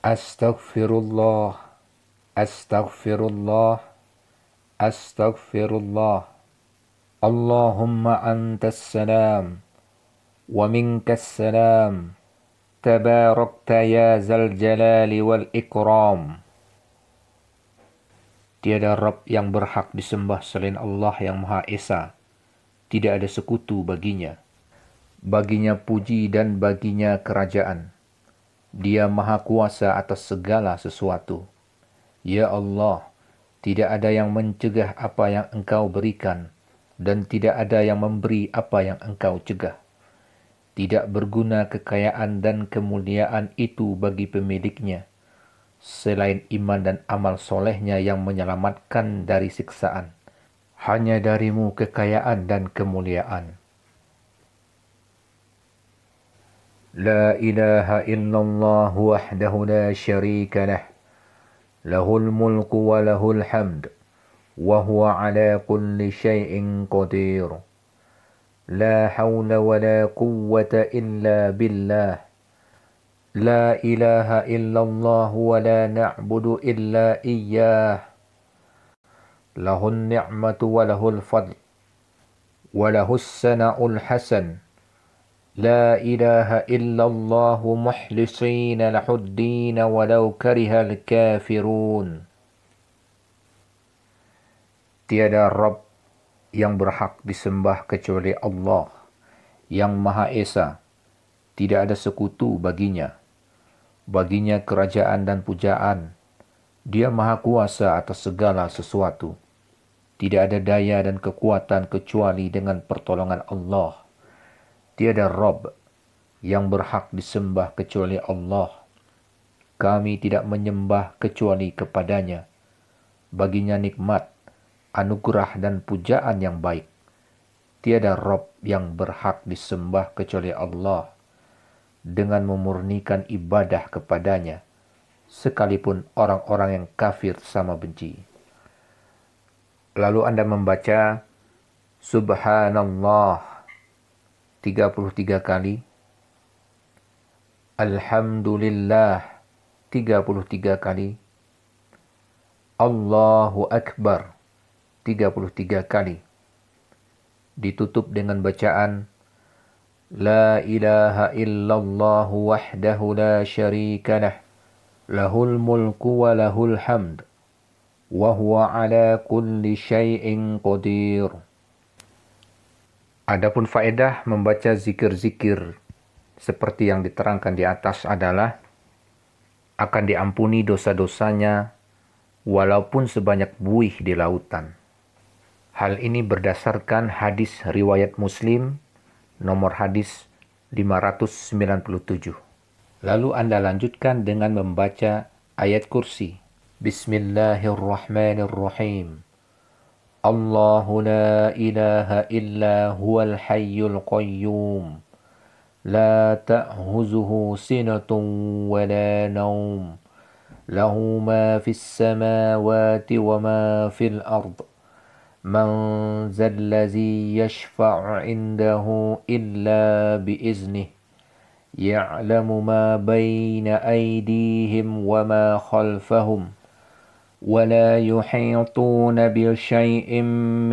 Astaghfirullah, astaghfirullah, astaghfirullah. Allahumma antas salam, wa minkas salam. Tabarakta ya zal jalali wal ikram. Tiada Rabb yang berhak disembah selain Allah yang Maha Esa. Tidak ada sekutu baginya. Baginya puji dan baginya kerajaan dia maha kuasa atas segala sesuatu. Ya Allah, tidak ada yang mencegah apa yang engkau berikan, dan tidak ada yang memberi apa yang engkau cegah. Tidak berguna kekayaan dan kemuliaan itu bagi pemiliknya, selain iman dan amal solehnya yang menyelamatkan dari siksaan. Hanya darimu kekayaan dan kemuliaan لا إله إلا الله وحده لا شريك له له الملك وله الحمد وهو على كل شيء قدير لا حول ولا قوة إلا بالله لا إله إلا الله ولا نعبد إلا إياه له النعمة وله الفضل وله السنع الحسن لا إله إلا الله محلصين له الدين ولو كره الكافرون Tiada Rabb yang berhak disembah kecuali Allah yang Maha Esa. Tidak ada sekutu baginya. Baginya kerajaan dan pujaan. Dia Maha Kuasa atas segala sesuatu. Tidak ada daya dan kekuatan kecuali dengan pertolongan Allah. Tiada Rob yang berhak disembah kecuali Allah. Kami tidak menyembah kecuali kepadanya. Baginya nikmat, anugerah dan pujaan yang baik. Tiada Rob yang berhak disembah kecuali Allah. Dengan memurnikan ibadah kepadanya, sekalipun orang-orang yang kafir sama benci. Lalu Anda membaca Subhanallah 33 kali. Alhamdulillah 33 kali. Allahu Akbar 33 kali. Ditutup dengan bacaan La ilaha illallah wahdahu la syarika lah. Lahul mulku wa lahul hamd. Wa huwa ala kulli syai'in qadir. Adapun faedah membaca zikir-zikir seperti yang diterangkan di atas adalah akan diampuni dosa-dosanya walaupun sebanyak buih di lautan. Hal ini berdasarkan hadis riwayat Muslim nomor hadis 597. Lalu Anda lanjutkan dengan membaca ayat kursi. Bismillahirrahmanirrahim. الله لا إله إلا هو الحي القيوم لا تأهزه سنة ولا نوم له ما في السماوات وما في الأرض من ذا الذي يشفع عنده إلا بإذنه يعلم ما بين أيديهم وما خلفهم ۖ ولا يحيطون بشيء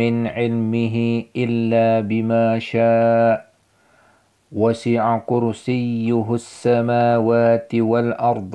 من علمه إلا بما شاء وسع كرسيه السماوات والأرض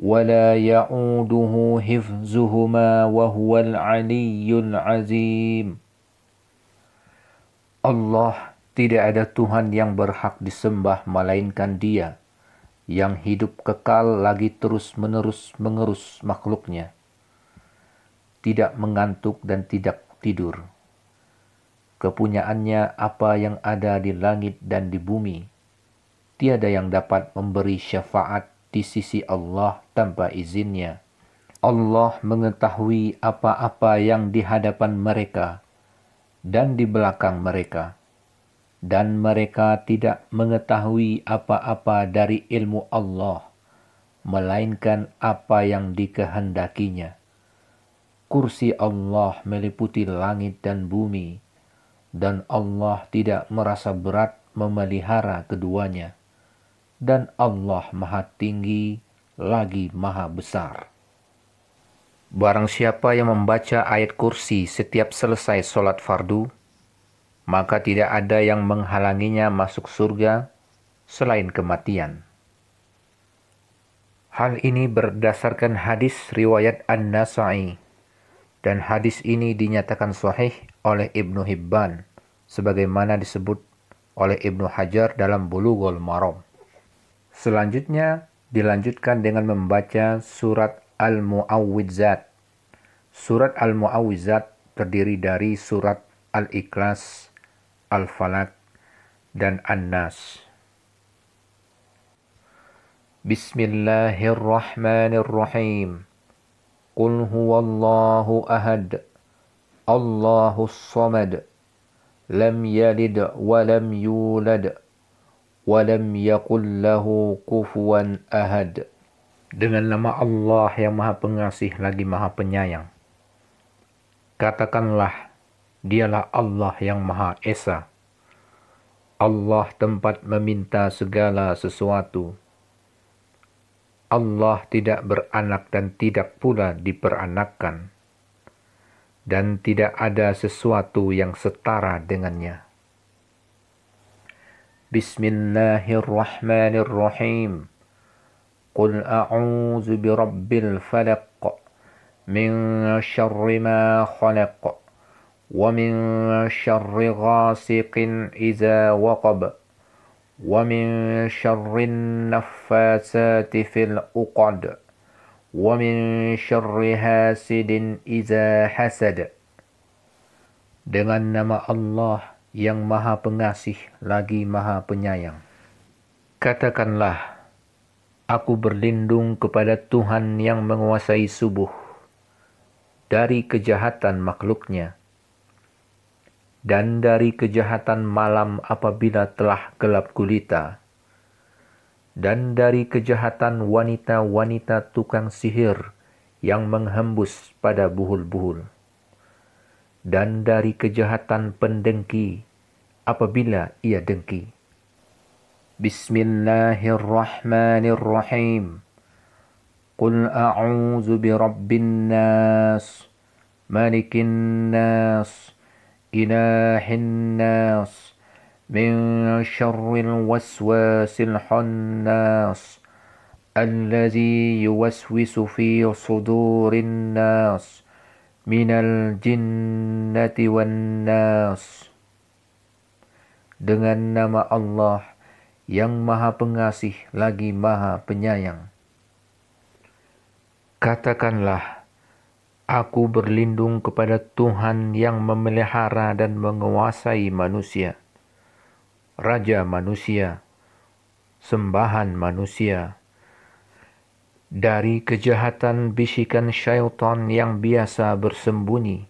ولا يعوده حفظهما وهو العلي العظيم Allah tidak ada Tuhan yang berhak disembah melainkan Dia yang hidup kekal lagi terus-menerus mengerus makhluknya tidak mengantuk dan tidak tidur. Kepunyaannya apa yang ada di langit dan di bumi. Tiada yang dapat memberi syafaat di sisi Allah tanpa izinnya. Allah mengetahui apa-apa yang di hadapan mereka dan di belakang mereka. Dan mereka tidak mengetahui apa-apa dari ilmu Allah, melainkan apa yang dikehendakinya. Kursi Allah meliputi langit dan bumi, dan Allah tidak merasa berat memelihara keduanya, dan Allah Maha Tinggi lagi Maha Besar. Barang siapa yang membaca ayat kursi setiap selesai sholat fardu, maka tidak ada yang menghalanginya masuk surga selain kematian. Hal ini berdasarkan hadis riwayat An-Nasa'i dan hadis ini dinyatakan sahih oleh Ibnu Hibban sebagaimana disebut oleh Ibnu Hajar dalam Bulughul Maram. Selanjutnya dilanjutkan dengan membaca surat Al-Muawwidzat. Surat Al-Muawwidzat terdiri dari surat Al-Ikhlas, Al-Falaq, dan An-Nas. Bismillahirrahmanirrahim. قل هو الله أهد الله الصمد لم يلد ولم يولد ولم يقل له كفوا أهد Dengan nama Allah yang maha pengasih lagi maha penyayang. Katakanlah, dialah Allah yang maha esa. Allah tempat meminta segala sesuatu. Allah tidak beranak dan tidak pula diperanakkan, dan tidak ada sesuatu yang setara dengannya. Bismillahirrahmanirrahim. Qul a'udzu Rabbil falaq min syarri ma khalaq wa min syarri ghasiqin idza waqab. ومن شر النفاثات في العقد ومن شر حاسد إذا حسد Dengan nama Allah yang maha pengasih lagi maha penyayang. Katakanlah, aku berlindung kepada Tuhan yang menguasai subuh dari kejahatan makhluknya dan dari kejahatan malam apabila telah gelap gulita, dan dari kejahatan wanita-wanita tukang sihir yang menghembus pada buhul-buhul, dan dari kejahatan pendengki apabila ia dengki. Bismillahirrahmanirrahim. Qul a'udzu birabbin nas, malikin nas, إله الناس من شر الوسواس الحناس الذي يوسوس في صدور الناس من الجنة والناس Dengan nama Allah yang maha pengasih lagi maha penyayang. Katakanlah, Aku berlindung kepada Tuhan yang memelihara dan menguasai manusia, raja manusia, sembahan manusia, dari kejahatan bisikan syaitan yang biasa bersembunyi,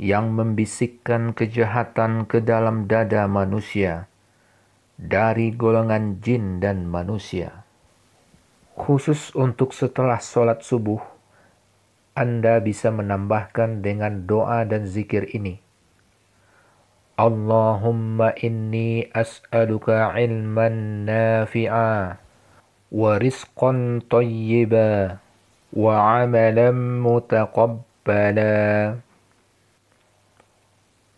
yang membisikkan kejahatan ke dalam dada manusia, dari golongan jin dan manusia. Khusus untuk setelah sholat subuh, anda bisa menambahkan dengan doa dan zikir ini. Allahumma inni as'aluka ilman nafi'a wa rizqan tayyiba wa amalan mutaqabbala.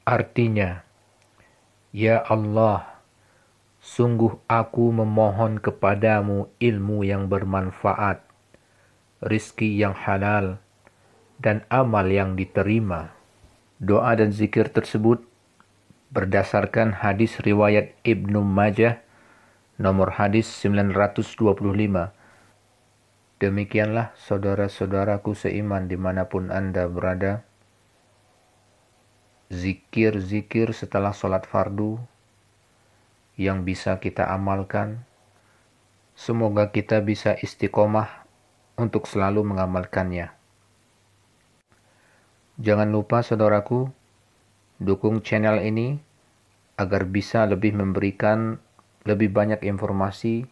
Artinya, Ya Allah, sungguh aku memohon kepadamu ilmu yang bermanfaat, rizki yang halal, dan amal yang diterima. Doa dan zikir tersebut berdasarkan hadis riwayat Ibnu Majah nomor hadis 925. Demikianlah saudara-saudaraku seiman dimanapun Anda berada. Zikir-zikir setelah sholat fardu yang bisa kita amalkan. Semoga kita bisa istiqomah untuk selalu mengamalkannya. Jangan lupa saudaraku, dukung channel ini agar bisa lebih memberikan lebih banyak informasi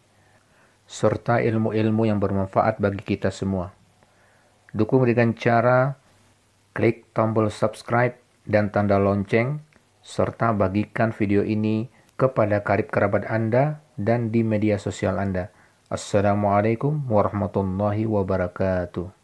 serta ilmu-ilmu yang bermanfaat bagi kita semua. Dukung dengan cara klik tombol subscribe dan tanda lonceng serta bagikan video ini kepada karib kerabat Anda dan di media sosial Anda. Assalamualaikum warahmatullahi wabarakatuh.